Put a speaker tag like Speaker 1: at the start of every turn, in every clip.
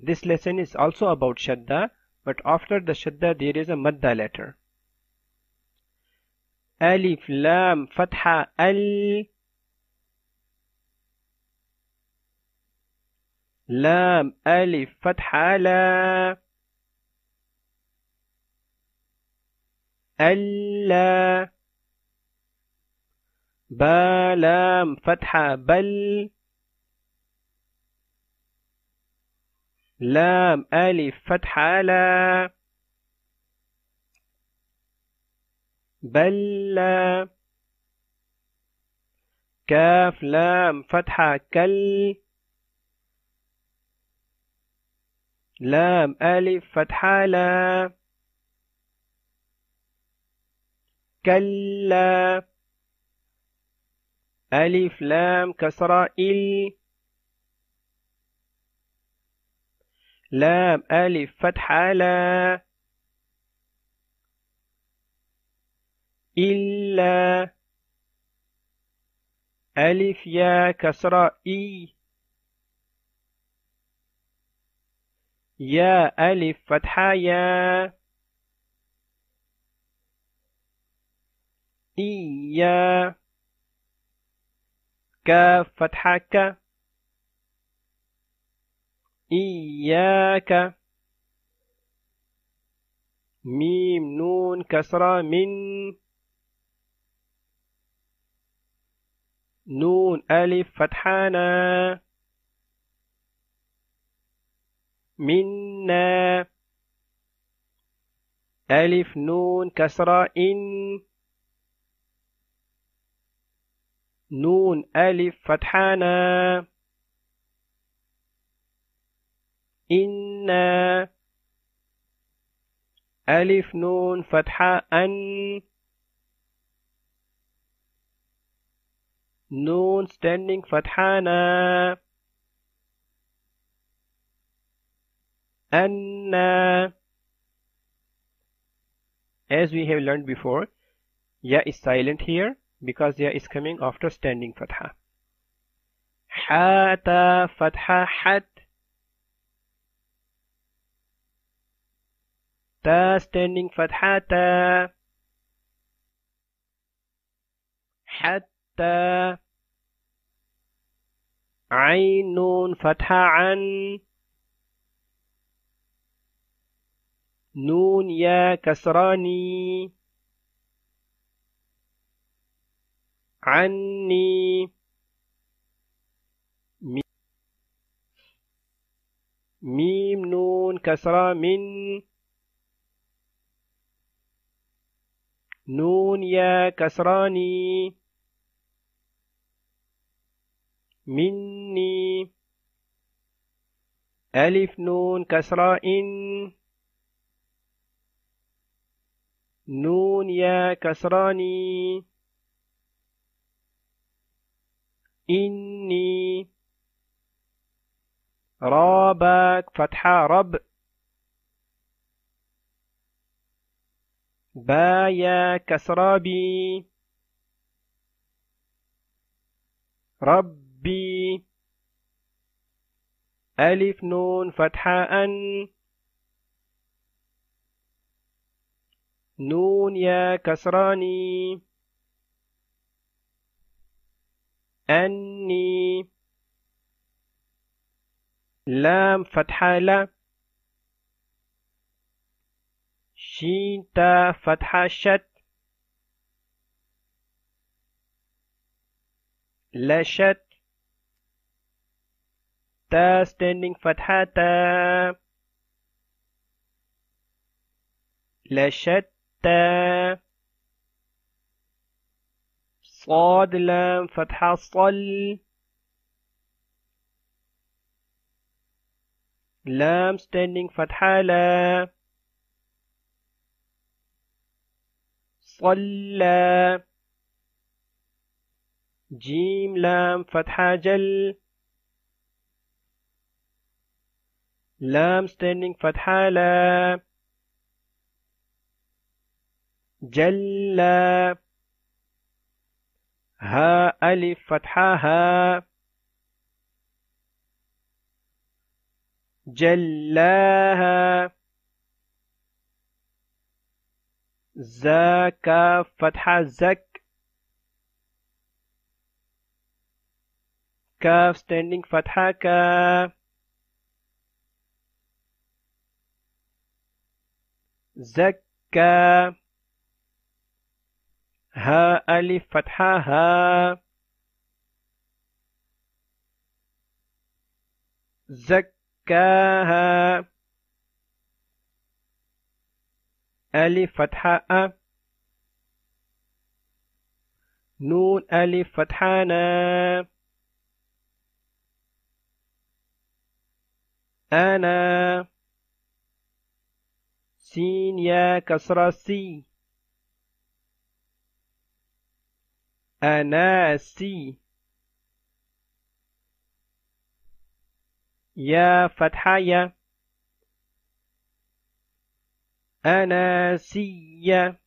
Speaker 1: This lesson is also about Shadda, but after the Shadda there is a Madda letter. Alif, Lam, Fatha, Al. lam alif فتحة la ألا ba lam فتحة bal. لام ألف فتحة لا بل لا كاف لام فتحة كل لام ألف فتحة لا كلا ألف لام كسرة إل لام ألف فتحة لا إلا ألف يا كسرة إي يا ألف فتحة يا إيا كاف فتحة كاف إياك ميم نون كسرة من نون ألف فتحانا منا ألف نون كسرة إن نون ألف فتحانا إنا ألف نون فتحة أن نون standing فتحانا أن as we have learned before ya is silent here because ya is coming after standing fatha hata fatha hat standing فتحتا حتى عين نون فتحة عن نون يا كسراني عني ميم نون كسرى من نون يا كسراني مني ألف نون كسراء نون يا كسراني إني رابك فتحة رب بايا كسرابي ربي ألف نون فتحة أن نون يا كسراني أني لام فتحة لا شين تاء فتحة شت لشت تا standing فتحة تا لشت تا صاد لام فتحة صل لام standing فتحة لا صلى جيم لام فتحة جل لام ستيرنينج فتحة لا جل ها ألف فتحة ها جلاها زكى فتحة زك كاف standing فتحة كا زكا ها ألف فتحة ها زكاها ألف فتحة أ نون ألف فتحة نا أنا سين يا كسرة سي أنا سي يا فتحة يا أناسية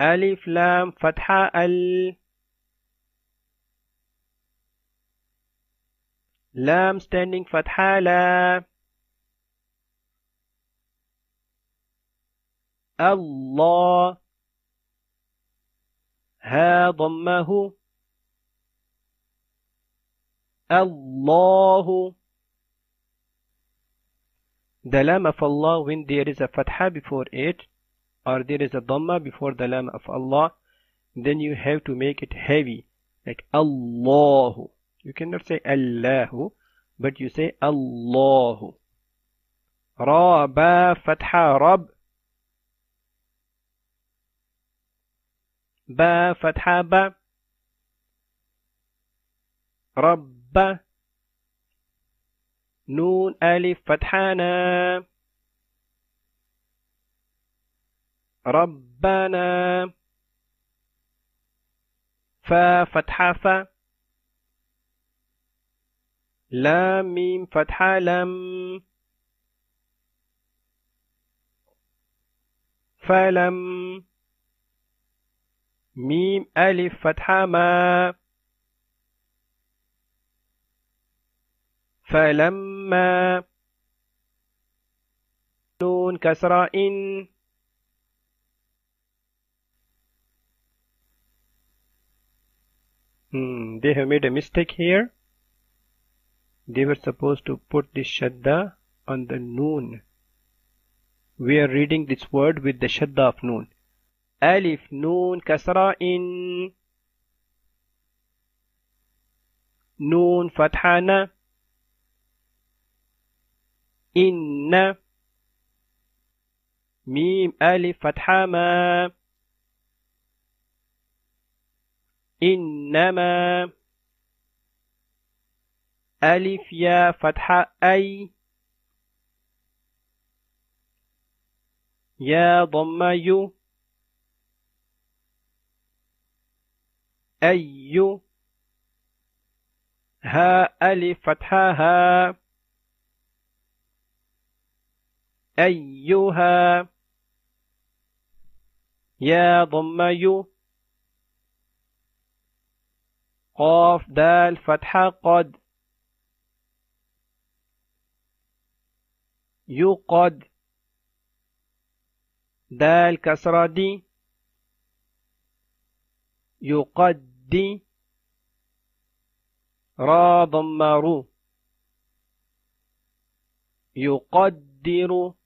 Speaker 1: ألف لام فتحة ال لام ستاندينج فتحة لا الله ها ضمه الله the lam of Allah when there is a fatha before it or there is a dhamma before the lam of Allah then you have to make it heavy like Allahu you cannot say Allahu but you say Allahu ba fatha rab ba fatha ba rabba نون ألف فتحانا ربنا فا فتح فا لام ميم فتحا لم فلم ميم ألف فتحا ما فلم لما نون كسرة hmm, they have made a mistake here they were supposed to put this shadda on the noon we are reading this word with the shadda of noon alif noon kasra in noon fathana إن ميم ألف فتحة ما إنما ألف يا فتحة أي يا ضم يو أي ها ألف فتحة ها أيها يا يو قاف دال فتحة قد يقد دال كسرة دي دي را ضمارو يقدر